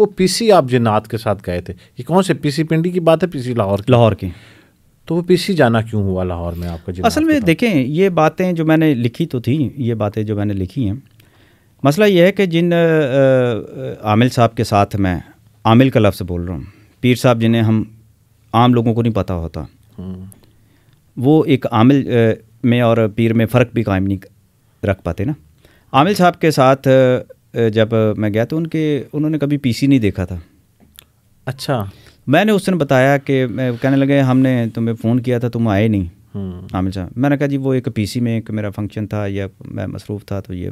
वो पीसी आप जिन्नात के साथ गए थे ये कौन से पीसी पिंडी की बात है पीसी लाहौर की लाहौर की तो वो पीसी जाना क्यों हुआ लाहौर में आपका असल में देखें ये बातें जो मैंने लिखी तो थी ये बातें जो मैंने लिखी हैं मसला यह है कि जिन आमिल साहब के साथ मैं आमिल का लफ्ज़ बोल रहा हूँ पीर साहब जिन्हें हम आम लोगों को नहीं पता होता हम्म। वो एक आमिल में और पीर में फ़र्क भी कायम नहीं रख पाते ना आमिल साहब के साथ जब मैं गया तो उनके उन्होंने कभी पीसी नहीं देखा था अच्छा मैंने उस दिन बताया कि कहने लगे हमने तुम्हें फ़ोन किया था तुम आए नहीं आमिर हम्म। हाँ, साहब मैंने कहा जी वो एक पीसी में एक मेरा फंक्शन था या मैं मसरूफ़ था तो ये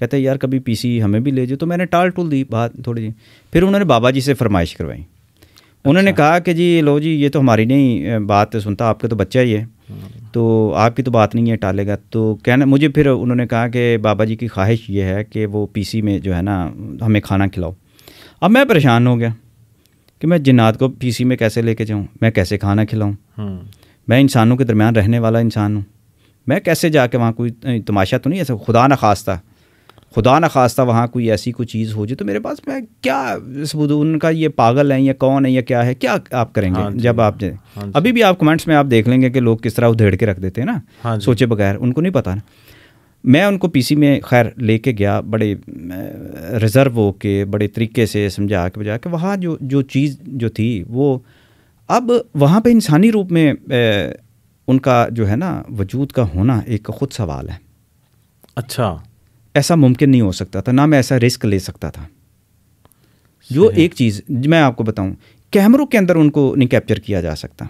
कहते यार कभी पीसी हमें भी ले जाओ तो मैंने टाल टूल दी बात थोड़ी सी फिर उन्होंने बाबा जी से फरमाइश करवाई उन्होंने अच्छा। कहा कि जी लो जी ये तो हमारी नहीं बात सुनता आपके तो बच्चा ही है तो आपकी तो बात नहीं है टालेगा तो कहना मुझे फिर उन्होंने कहा कि बाबा जी की ख्वाहिश ये है कि वो पीसी में जो है ना हमें खाना खिलाओ अब मैं परेशान हो गया कि मैं जिन्नात को पीसी में कैसे लेके जाऊँ मैं कैसे खाना खिलाऊँ हम्म। मैं इंसानों के दरमियान रहने वाला इंसान हूँ मैं कैसे जाके वहाँ कोई तमाशा तो नहीं ऐसा खुदा ना खास था खुदा न खास्ता वहाँ कोई ऐसी कोई चीज़ हो जाए तो मेरे पास मैं क्या सबूत उनका ये पागल है या कौन है या क्या है क्या आप करेंगे हाँ जब आप हाँ अभी भी आप कमेंट्स में आप देख लेंगे कि लोग किस तरह उधेड़ के रख देते हैं ना हाँ सोचे बगैर उनको नहीं पता ना मैं उनको पीसी में खैर लेके गया बड़े रिज़र्व हो के बड़े तरीके से समझा के बजा के वहाँ जो जो चीज़ जो थी वो अब वहाँ पे इंसानी रूप में ए, उनका जो है ना वजूद का होना एक खुद सवाल है अच्छा ऐसा मुमकिन नहीं हो सकता था ना मैं ऐसा रिस्क ले सकता था जो एक चीज़ मैं आपको बताऊं कैमरों के अंदर उनको नहीं कैप्चर किया जा सकता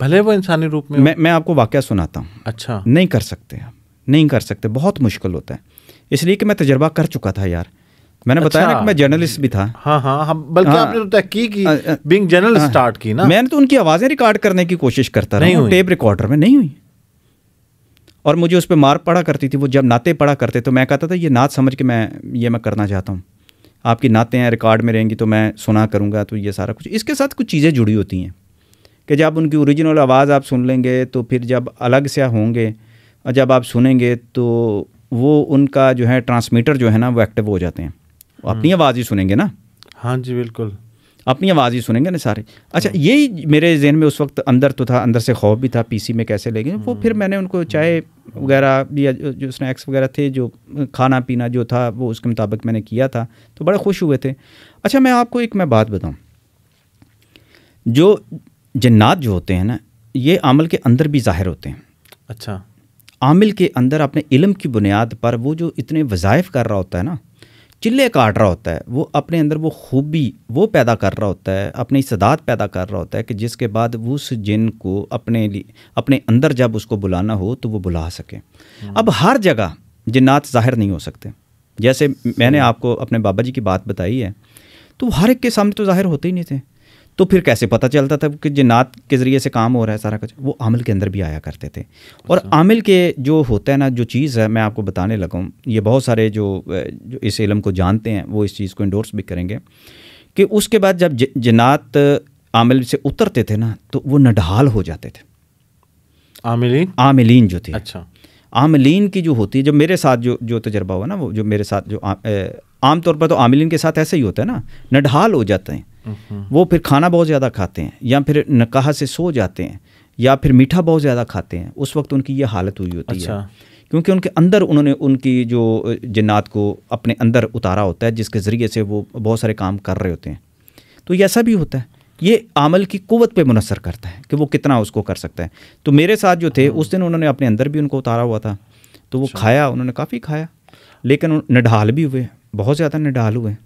भले वो इंसानी रूप में मैं मैं आपको वाक्य सुनाता हूँ अच्छा नहीं कर सकते आप नहीं कर सकते बहुत मुश्किल होता है इसलिए कि मैं तजर्बा कर चुका था यार मैंने अच्छा, बताया ना अच्छा। कि मैं जर्नलिस्ट भी था हाँ हाँ हम बल्कि हाँ, आपने तो की जर्नलिस्ट स्टार्ट हाँ। की ना मैंने तो उनकी आवाज़ें रिकॉर्ड करने की कोशिश करता रहा टेप रिकॉर्डर में नहीं हुई और मुझे उस पर मार पड़ा करती थी वो जब नाते पड़ा करते तो मैं कहता था ये नात समझ के मैं ये मैं करना चाहता हूँ आपकी नाते हैं रिकॉर्ड में रहेंगी तो मैं सुना करूँगा तो ये सारा कुछ इसके साथ कुछ चीज़ें जुड़ी होती हैं कि जब उनकी ओरिजिनल आवाज़ आप सुन लेंगे तो फिर जब अलग से होंगे और जब आप सुनेंगे तो वो उनका जो है ट्रांसमीटर जो है ना वो एक्टिव हो जाते हैं अपनी हम्म। आवाज़ ही सुनेंगे ना हाँ जी बिल्कुल अपनी आवाज़ ही सुनेंगे ना सारे अच्छा हाँ। यही मेरे जहन में उस वक्त अंदर तो था अंदर से खौफ भी था पीसी में कैसे लेंगे वो फिर हाँ। मैंने उनको चाय वगैरह या जो स्नैक्स वगैरह थे जो खाना पीना जो था वो उसके मुताबिक मैंने किया था तो बड़े खुश हुए थे अच्छा मैं आपको एक मैं बात बताऊँ जो जन्नात जो होते हैं ना ये आमल के अंदर भी ज़ाहिर होते हैं अच्छा आमिल के अंदर अपने इलम की बुनियाद पर वो जो इतने वज़ायफ़ कर रहा होता है ना चिल्ले काट रहा होता है वो अपने अंदर वो खूबी वो पैदा कर रहा होता है अपनी सदात पैदा कर रहा होता है कि जिसके बाद उस जिन को अपने लिए अपने अंदर जब उसको बुलाना हो तो वो बुला सके हम्म। अब हर जगह जिन्नात जाहिर नहीं हो सकते जैसे मैंने हम्म। आपको अपने बाबा जी की बात बताई है तो हर एक के सामने तो जाहिर होते ही नहीं थे तो फिर कैसे पता चलता था कि जिन्नात के ज़रिए से काम हो रहा है सारा कुछ वो आमिल के अंदर भी आया करते थे और अच्छा। आमिल के जो होता है ना जो चीज़ है मैं आपको बताने लगाऊँ ये बहुत सारे जो, जो इस इलम को जानते हैं वो इस चीज़ को इंडोर्स भी करेंगे कि उसके बाद जब जिन्नात आमिल से उतरते थे ना तो वो नडहाल हो जाते थे आमिलीन आमिलीन जो थे अच्छा आमिलीन की जो होती है जो मेरे साथ जो जो तजर्बा हुआ ना वो जो मेरे साथ जो आमतौर पर तो आमिलीन के साथ ऐसा ही होता है ना नडहाल हो जाते हैं वो फिर खाना बहुत ज़्यादा खाते हैं या फिर नकाह से सो जाते हैं या फिर मीठा बहुत ज़्यादा खाते हैं उस वक्त उनकी ये हालत हुई होती अच्छा। है क्योंकि उनके अंदर उन्होंने उनकी जो जन्ात को अपने अंदर उतारा होता है जिसके ज़रिए से वो बहुत सारे काम कर रहे होते हैं तो ऐसा भी होता है ये आमल की कुवत पे मुनसर करता है कि वो कितना उसको कर सकता है तो मेरे साथ जो थे उस दिन उन्होंने अपने अंदर भी उनको उतारा हुआ था तो वो अच्छा। खाया उन्होंने काफ़ी खाया लेकिन निढाल भी हुए बहुत ज़्यादा निढाल हुए